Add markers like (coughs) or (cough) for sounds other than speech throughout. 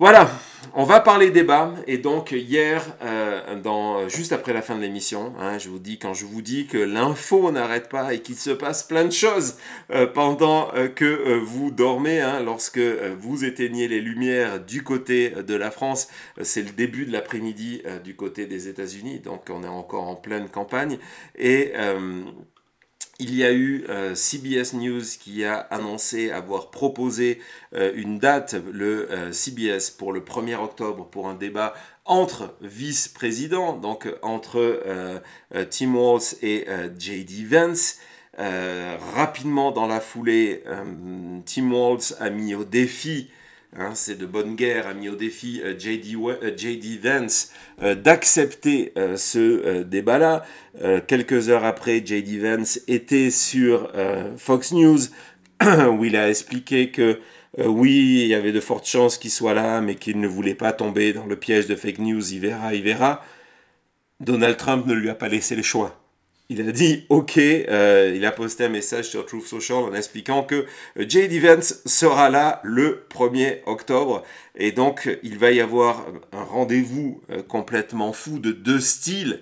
Voilà, on va parler débat. Et donc hier, euh, dans, juste après la fin de l'émission, hein, je vous dis quand je vous dis que l'info n'arrête pas et qu'il se passe plein de choses euh, pendant euh, que vous dormez, hein, lorsque vous éteignez les lumières du côté de la France, c'est le début de l'après-midi du côté des États-Unis, donc on est encore en pleine campagne et il y a eu euh, CBS News qui a annoncé avoir proposé euh, une date, le euh, CBS, pour le 1er octobre, pour un débat entre vice-présidents, donc entre Tim Walz et JD Vance. rapidement dans la foulée, Tim Walz a mis au défi Hein, c'est de bonne guerre, a mis au défi euh, JD, euh, Vance euh, d'accepter ce débat-là. quelques heures après, JD Vance était sur Fox News (coughs) où il a expliqué que oui, il y avait de fortes chances qu'il soit là, mais qu'il ne voulait pas tomber dans le piège de fake news, il verra, il verra. Donald Trump ne lui a pas laissé le choix il a dit (laughs) OK, euh, il a posté un message sur Truth Social en expliquant que euh, Jade Events sera là le 1er octobre et donc il va y avoir un rendez-vous euh, complètement fou de deux styles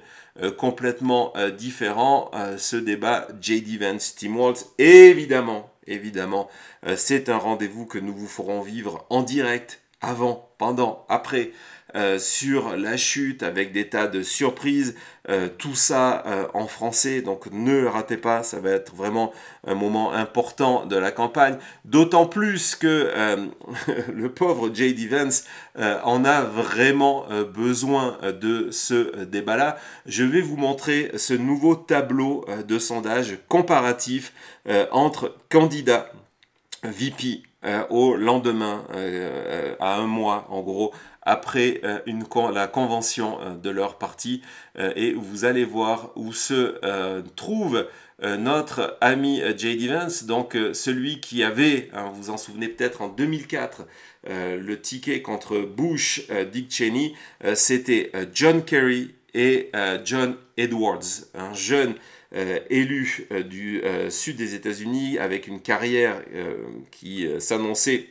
complètement différents, ce débat Jade Events Team Waltz évidemment, évidemment, c'est un rendez-vous que nous vous ferons vivre en direct avant, pendant, après euh, sur la chute avec des tas de surprises, euh, tout ça euh, en français, donc ne ratez pas, ça va être vraiment un moment important de la campagne, d'autant plus que (laughs) le pauvre J.D. Vance en a vraiment besoin de ce débat-là. Je vais vous montrer ce nouveau tableau de sondage comparatif entre candidats VP au lendemain, à un mois en gros après euh, la convention euh, de leur parti euh, et vous allez voir où se trouve notre ami Jay Vance, donc celui qui avait, vous hein, vous en souvenez peut-être en 2004, le ticket contre Bush, Dick Cheney, c'était John Kerry et John Edwards, un jeune élu du sud des États-Unis avec une carrière qui s'annonçait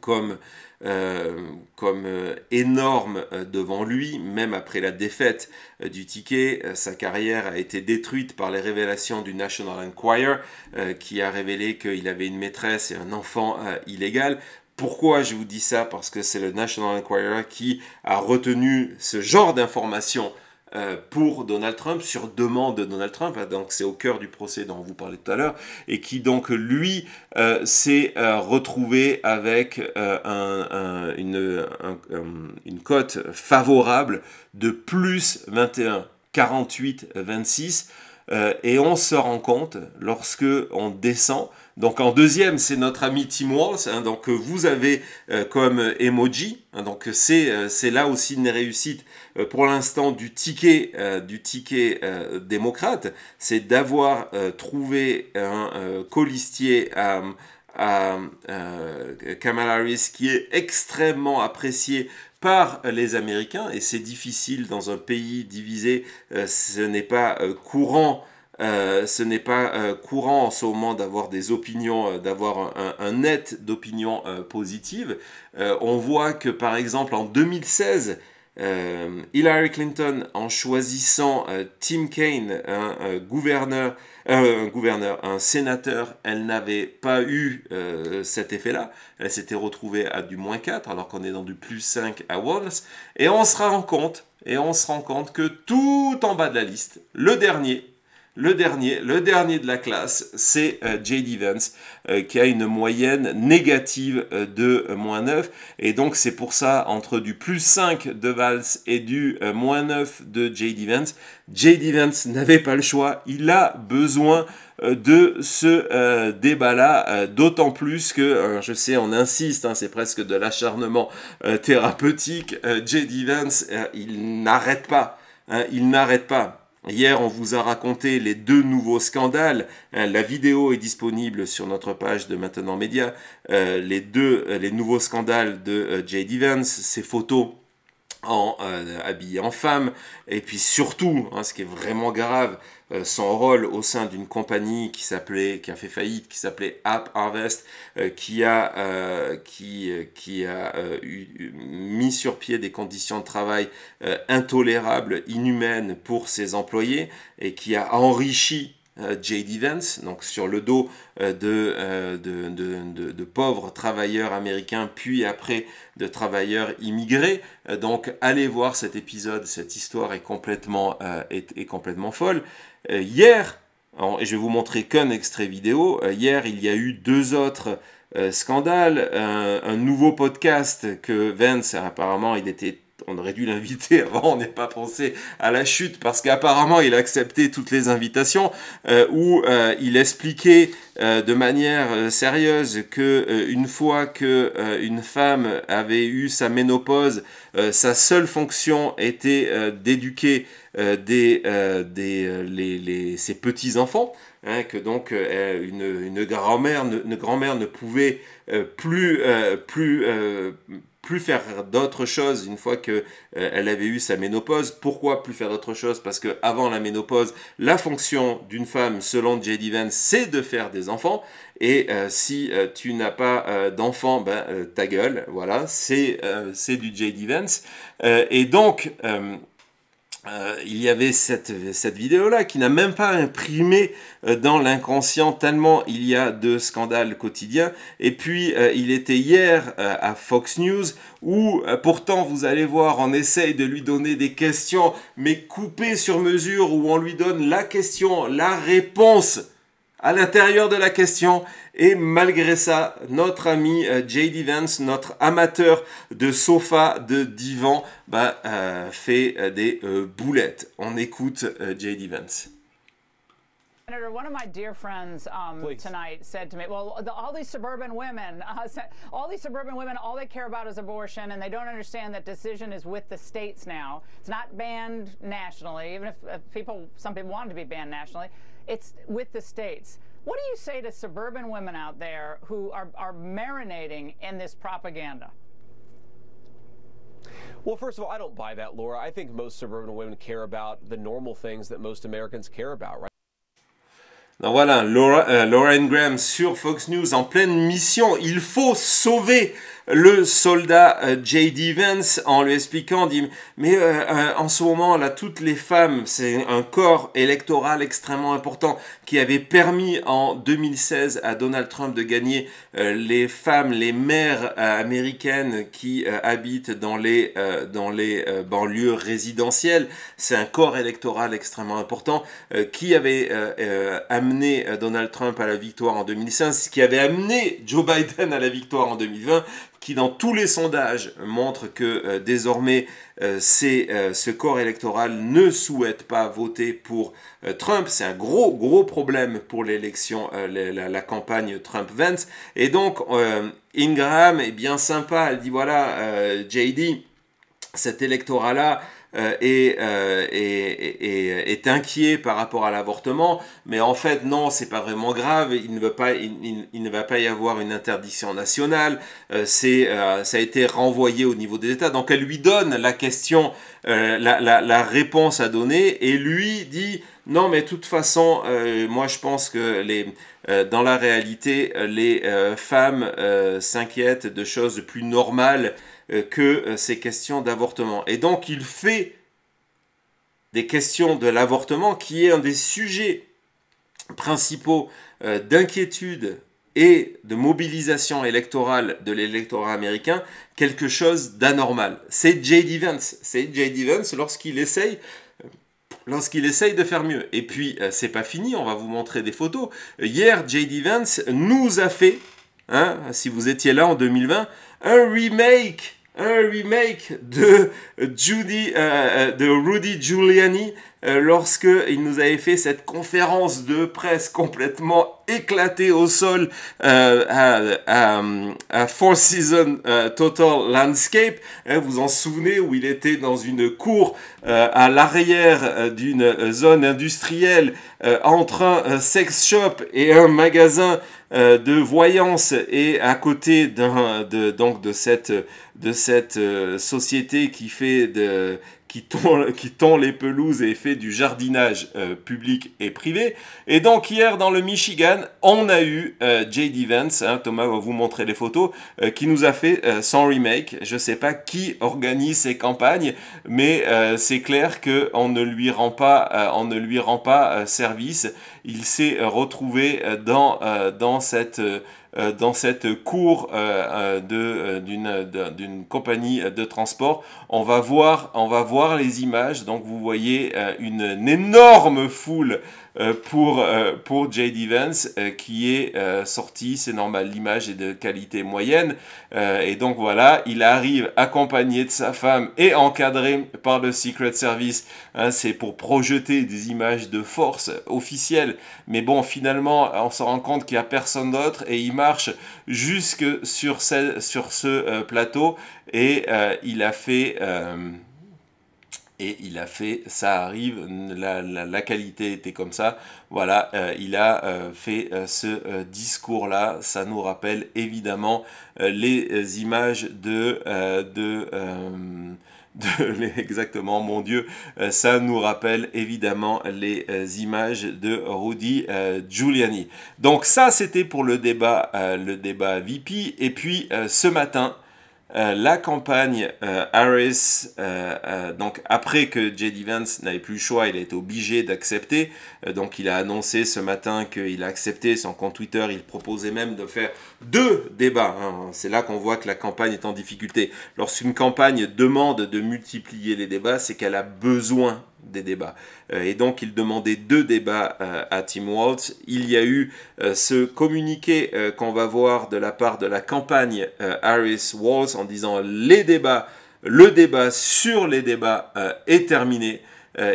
comme euh, comme euh, énorme euh, devant lui, même après la défaite du ticket. Sa carrière a été détruite par les révélations du National Enquirer, qui a révélé qu'il avait une maîtresse et un enfant illégal. Pourquoi je vous dis ça Parce que c'est le National Enquirer qui a retenu ce genre d'informations euh, pour Donald Trump, sur demande de Donald Trump, hein, donc c'est au cœur du procès dont vous parlez tout à l'heure, et qui donc lui euh, s'est euh, retrouvé avec une, une cote favorable de plus 21, 48, 26, et on se rend compte lorsque on descend donc en deuxième, c'est notre ami Tim hein, donc euh, vous avez euh, comme emoji, hein, donc euh, c'est là aussi une réussite pour l'instant du ticket du ticket démocrate, c'est d'avoir trouvé un colistier à à Kamala Harris qui est extrêmement apprécié par les Américains et c'est difficile dans un pays divisé, ce n'est pas courant euh, ce n'est pas euh, courant en ce moment d'avoir des opinions, euh, d'avoir un, net d'opinions positives. on voit que par exemple en 2016, Hillary Clinton, en choisissant Tim Kaine, un gouverneur, un gouverneur, un sénateur, elle n'avait pas eu cet effet-là. Elle s'était retrouvée à du moins 4, alors qu'on est dans du plus 5 à Wallace. Et on se rend compte, et on se rend compte que tout en bas de la liste, le dernier, le dernier, le dernier de la classe, c'est euh, J.D. Evans euh, qui a une moyenne négative euh, de moins 9. Et donc, c'est pour ça, entre du plus 5 de vals et du moins 9 de J.D. Evans, J.D. Evans n'avait pas le choix. Il a besoin de ce débat-là, d'autant plus que, hein, je sais, on insiste, hein, c'est presque de l'acharnement thérapeutique, J.D. Evans il n'arrête pas, hein, il n'arrête pas. Hier, on vous a raconté les deux nouveaux scandales. Euh, la vidéo est disponible sur notre page de Maintenant Média. Euh, les deux, euh, les nouveaux scandales de Jade Evans, ces photos en, euh, habillé en femme, et puis surtout, hein, ce qui est vraiment grave, euh, son rôle au sein d'une compagnie qui s'appelait, qui a fait faillite, qui s'appelait App Harvest, euh, qui a, qui, qui a mis sur pied des conditions de travail intolérables, inhumaines pour ses employés, et qui a enrichi euh, J.D. Vance, donc sur le dos euh, euh, de, de, pauvres travailleurs américains, puis après de travailleurs immigrés. donc allez voir cet épisode, cette histoire est complètement, est, complètement folle. hier, et je vais vous montrer qu'un extrait vidéo, hier il y a eu deux autres... scandales, un nouveau podcast que Vance, apparemment il était on aurait dû l'inviter (laughs) avant, on n'est pas pensé à la chute, parce qu'apparemment il acceptait toutes les invitations, euh, où euh, il expliquait euh, de manière sérieuse que une fois que une femme avait eu sa ménopause, sa seule fonction était d'éduquer ses petits-enfants, Hein, que donc euh, une, une grand-mère ne, grand ne, pouvait euh, plus, euh, plus, plus faire d'autres choses une fois que elle avait eu sa ménopause. Pourquoi plus faire d'autres choses Parce que avant la ménopause, la fonction d'une femme, selon J.D. Vance, c'est de faire des enfants. Et si tu n'as pas d'enfants, ben, ta gueule, voilà, c'est du J.D. Vance. et donc euh, il y avait cette, cette vidéo-là qui n'a même pas imprimé euh, dans l'inconscient tellement il y a de scandales quotidiens. Et puis, euh, il était hier à Fox News où pourtant vous allez voir, on essaye de lui donner des questions, mais coupées sur mesure, où on lui donne la question, la réponse à l'intérieur de la question. Et malgré ça, notre ami euh, JD Vance, notre amateur de sofa, de divan, bah, euh, fait euh, des euh, boulettes. On écoute euh, JD Vance. Senator, one of my dear friends um, tonight said to me, well, the, all these suburban women, (laughs) uh, all these suburban women, all they care about is abortion, and they don't understand that decision is with the states now. It's not banned nationally, even if, people, some people want to be banned nationally. it's with the states. What do you say to suburban women out there who are, are marinating in this propaganda? Well, first of all, I don't buy that, Laura. I think most suburban women care about the normal things that most Americans care about, right? Donc voilà, Laura, euh, Lauren Graham sur Fox News en pleine mission. Il faut sauver le soldat euh, J.D. Vance en lui expliquant, dit, mais euh, euh, en ce moment, là, toutes les femmes, c'est un corps électoral extrêmement important qui avait permis en 2016 à Donald Trump de gagner les femmes, les mères américaines qui habitent dans les, dans les banlieues résidentielles. C'est un corps électoral extrêmement important qui avait amené Donald Trump à la victoire en 2015, ce qui avait amené Joe Biden à la victoire en 2020 qui dans tous les sondages montre que euh, désormais euh, euh, ce corps électoral ne souhaite pas voter pour Trump. C'est un gros gros problème pour l'élection, la, campagne Trump-Vance. Et donc Ingram est bien sympa, elle dit voilà JD, cet électorat-là, euh, euh, et, est inquiet par rapport à l'avortement, mais en fait non, c'est pas vraiment grave. Il ne, veut pas, il, ne va pas y avoir une interdiction nationale. Euh, ça a été renvoyé au niveau des États. Donc elle lui donne la question, la, réponse à donner, et lui dit non, mais de toute façon, moi je pense que les, dans la réalité, les femmes s'inquiètent de choses plus normales euh, que euh, ces questions d'avortement. Et donc il fait des questions de l'avortement qui est un des sujets principaux euh, d'inquiétude et de mobilisation électorale de l'électorat américain quelque chose d'anormal. C'est J.D. Vance. C'est J.D. Vance lorsqu'il essaye lorsqu'il essaye de faire mieux. Et puis, c'est pas fini, on va vous montrer des photos. Hier, J.D. Vance nous a fait, hein, si vous étiez là en 2020, un remake un remake de euh, euh, Rudy Giuliani euh, lorsque il nous avait fait cette conférence de presse complètement éclaté au sol euh, à, Four Seasons euh, Total Landscape. Hein, vous en souvenez où il était dans une cour à l'arrière d'une zone industrielle entre un sex shop et un magasin de voyance et à côté d'un de, donc de cette de cette société qui fait de qui tond, les pelouses et fait du jardinage euh, public et privé. Et donc hier dans le Michigan, on a eu euh, J.D. Vance, hein, Thomas va vous montrer les photos, euh, qui nous a fait euh, son remake. Je ne sais pas qui organise ces campagnes, mais c'est clair qu'on ne lui rend pas, on ne lui rend pas service il s'est euh, retrouvé euh, euh, dans, cette cour d'une compagnie de transport. On va, voir, les images. Donc vous voyez une énorme foule euh, pour, euh, pour Jade Evans euh, qui est sorti, c'est normal, l'image est de qualité moyenne. et donc voilà, il arrive accompagné de sa femme et encadré par le Secret Service. Hein, c'est pour projeter des images de force officielles. Mais bon, finalement, on se rend compte qu'il n'y a personne d'autre et il marche jusque sur, sur ce plateau et il a fait et il a fait ça arrive, la, qualité était comme ça. Voilà, euh, il a euh, fait euh, ce discours-là. Ça nous rappelle évidemment les images de... de (laughs) exactement, mon Dieu, ça nous rappelle évidemment les images de Rudy Giuliani. Donc ça, c'était pour le débat, le débat VIP. Et puis ce matin, euh, la campagne euh, Harris, euh, donc après que JD Vance n'avait plus le choix, il a été obligé d'accepter. donc il a annoncé ce matin qu'il a accepté son compte Twitter. Il proposait même de faire deux débats. Hein. C'est là qu'on voit que la campagne est en difficulté. Lorsqu'une campagne demande de multiplier les débats, c'est qu'elle a besoin des débats. Euh, et donc, il demandait deux débats euh, à Tim Waltz. Il y a eu euh, ce communiqué qu'on va voir de la part de la campagne Harris Waltz en disant les débats, le débat sur les débats est terminé.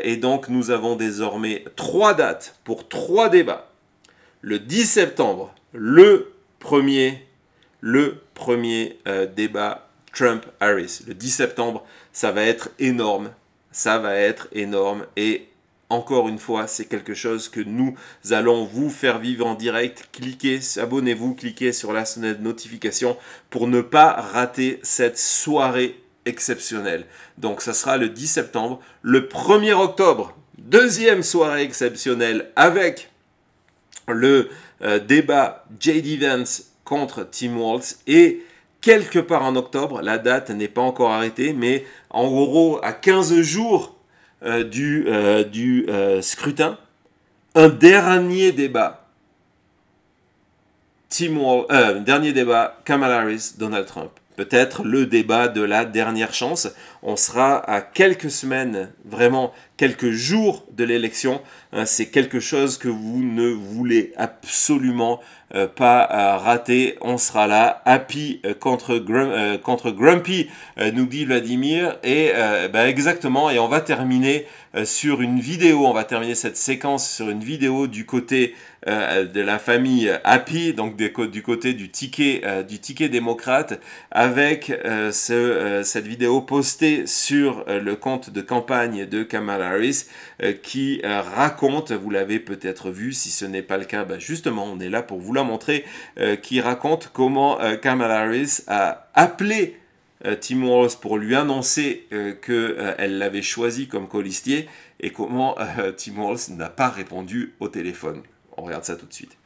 et donc, nous avons désormais trois dates pour trois débats. Le 10 septembre, le premier, le premier euh, débat Trump-Harris. Le 10 septembre, ça va être énorme. Ça va être énorme. Et encore une fois, c'est quelque chose que nous allons vous faire vivre en direct. Cliquez, abonnez-vous, cliquez sur la sonnette de notification pour ne pas rater cette soirée exceptionnelle. Donc ça sera le 10 septembre, le 1er octobre, deuxième soirée exceptionnelle avec le euh, débat JD Vance contre Tim Waltz et quelque part en octobre, la date n'est pas encore arrêtée, mais en gros à 15 jours euh, du, euh, du scrutin, un dernier débat. Tim dernier débat, Kamala Harris, Donald Trump peut-être le débat de la dernière chance. On sera à quelques semaines, vraiment quelques jours de l'élection, hein, c'est quelque chose que vous ne voulez absolument euh, pas euh, rater. On sera là, happy euh, contre, Grumpy, nous dit Vladimir. Et bah, exactement, et on va terminer sur une vidéo, on va terminer cette séquence sur une vidéo du côté de la famille Happy, donc du côté du ticket, démocrate, avec cette vidéo postée sur le compte de campagne de Kamala euh, qui euh, raconte, vous l'avez peut-être vu, si ce n'est pas le cas, bah, justement, on est là pour vous la montrer, euh, qui raconte comment Kamala Harris a appelé Tim Walls pour lui annoncer que qu'elle l'avait choisi comme colistier et comment Tim n'a pas répondu au téléphone. On regarde ça tout de suite.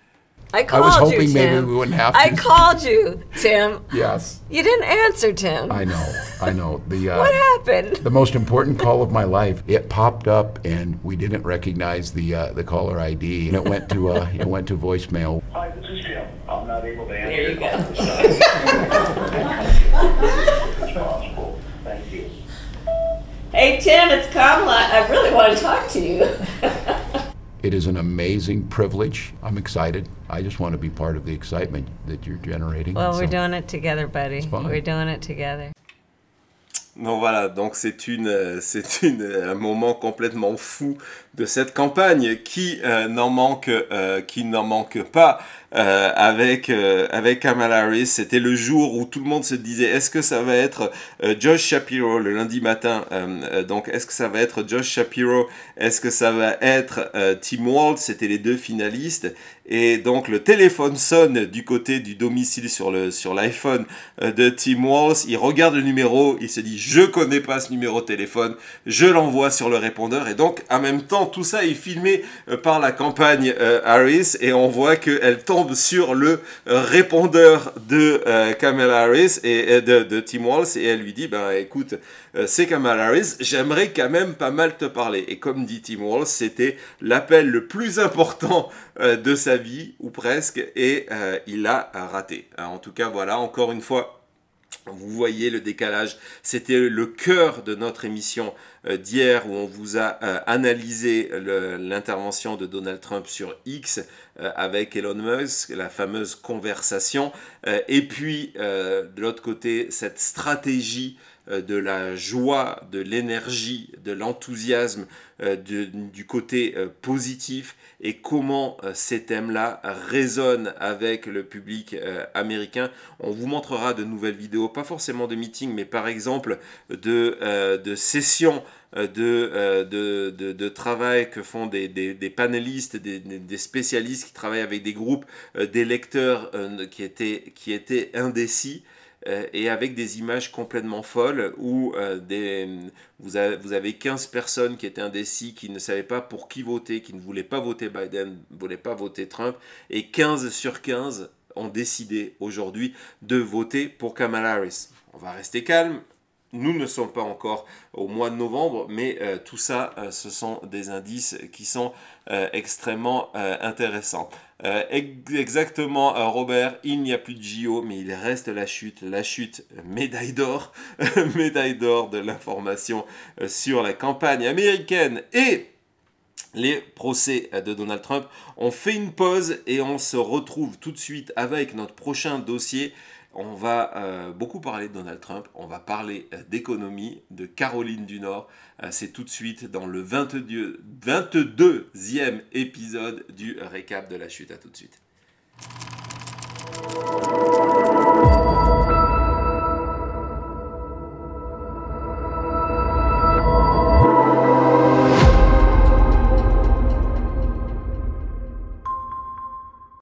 I called you. I was hoping you, maybe we wouldn't have to. I called you, Tim. yes. You didn't answer, Tim. I know. I know. The uh, what happened? The most important call of my life. It popped up, and we didn't recognize the uh, the caller ID, and it went to uh, it went to voicemail. Hi, this is Tim. I'm not able to answer. There you go. (laughs) Hey Tim, it's Kamala. I really want to talk to you. (laughs) It is an amazing privilege. I'm excited. I just want to be part of the excitement that you're generating. Well, so we're doing it together, buddy. We're doing it together. Bon voilà, donc c'est une, euh, c'est une, euh, un moment complètement fou de cette campagne qui euh, n'en manque, euh, qui n'en manque pas euh, avec euh, avec Kamala Harris. C'était le jour où tout le monde se disait est-ce que ça va être euh, Josh Shapiro le lundi matin Donc est-ce que ça va être Josh Shapiro Est-ce que ça va être Tim Walz, C'était les deux finalistes. Et donc le téléphone sonne du côté du domicile sur le sur l'iPhone de Tim Walls. Il regarde le numéro, il se dit je connais pas ce numéro de téléphone, je l'envoie sur le répondeur. Et donc en même temps tout ça est filmé par la campagne Harris et on voit qu'elle tombe sur le euh, répondeur de euh, Kamala Harris et de, Tim Walls et elle lui dit ben écoute euh, c'est Kamala Harris j'aimerais quand même pas mal te parler et comme dit Tim Walls c'était l'appel le plus important de sa vie ou presque et il a raté en tout cas voilà encore une fois vous voyez le décalage. C'était le cœur de notre émission euh, d'hier où on vous a euh, analysé l'intervention de Donald Trump sur X euh, avec Elon Musk, la fameuse conversation. et puis, de l'autre côté, cette stratégie euh, de la joie, de l'énergie, de l'enthousiasme, euh, du côté euh, positif et comment ces thèmes-là résonnent avec le public américain. On vous montrera de nouvelles vidéos, pas forcément de meetings, mais par exemple de, sessions. De, travail que font des, des, panélistes, des, spécialistes qui travaillent avec des groupes, des lecteurs qui étaient indécis. Euh, et avec des images complètement folles où euh, vous, avez, 15 personnes qui étaient indécis, qui ne savaient pas pour qui voter, qui ne voulaient pas voter Biden, ne voulaient pas voter Trump, et 15 sur 15 ont décidé aujourd'hui de voter pour Kamala Harris. On va rester calme, nous ne sommes pas encore au mois de novembre, mais euh, tout ça, ce sont des indices qui sont extrêmement intéressants. Euh, exactement, euh, Robert, il n'y a plus de JO, mais il reste la chute, la chute médaille d'or, (laughs) médaille d'or de l'information euh, sur la campagne américaine et les procès de Donald Trump. On fait une pause et on se retrouve tout de suite avec notre prochain dossier on va euh, beaucoup parler de Donald Trump, on va parler euh, d'économie, de Caroline du Nord. Euh, c'est tout de suite dans le 22, e épisode du récap de la chute. À tout de suite.